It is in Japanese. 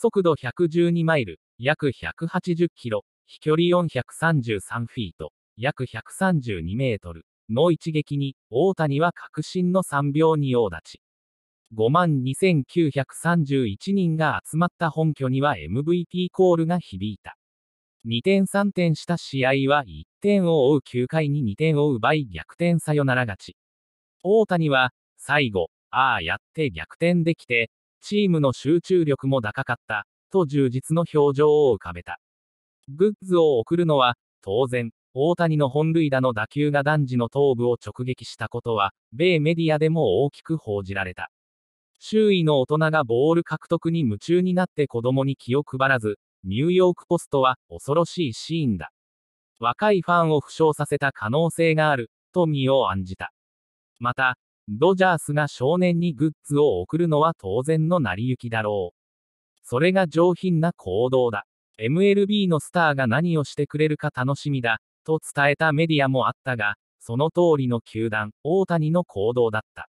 速度112マイル、約180キロ、飛距離433フィート、約132メートルの一撃に、大谷は確信の3秒に王立ち。5万2931人が集まった本拠には MVP コールが響いた。2点3点した試合は1点を追う9回に2点を奪い逆転サヨナラ勝ち。大谷は、最後、ああやって逆転できて、チームの集中力も高かった、と充実の表情を浮かべた。グッズを送るのは、当然、大谷の本塁打の打球が男児の頭部を直撃したことは、米メディアでも大きく報じられた。周囲の大人がボール獲得に夢中になって子供に気を配らず、ニューヨークポストは恐ろしいシーンだ。若いファンを負傷させた可能性がある、と身を案じた。また、ドジャースが少年にグッズを送るのは当然の成り行きだろう。それが上品な行動だ。MLB のスターが何をしてくれるか楽しみだ、と伝えたメディアもあったが、その通りの球団、大谷の行動だった。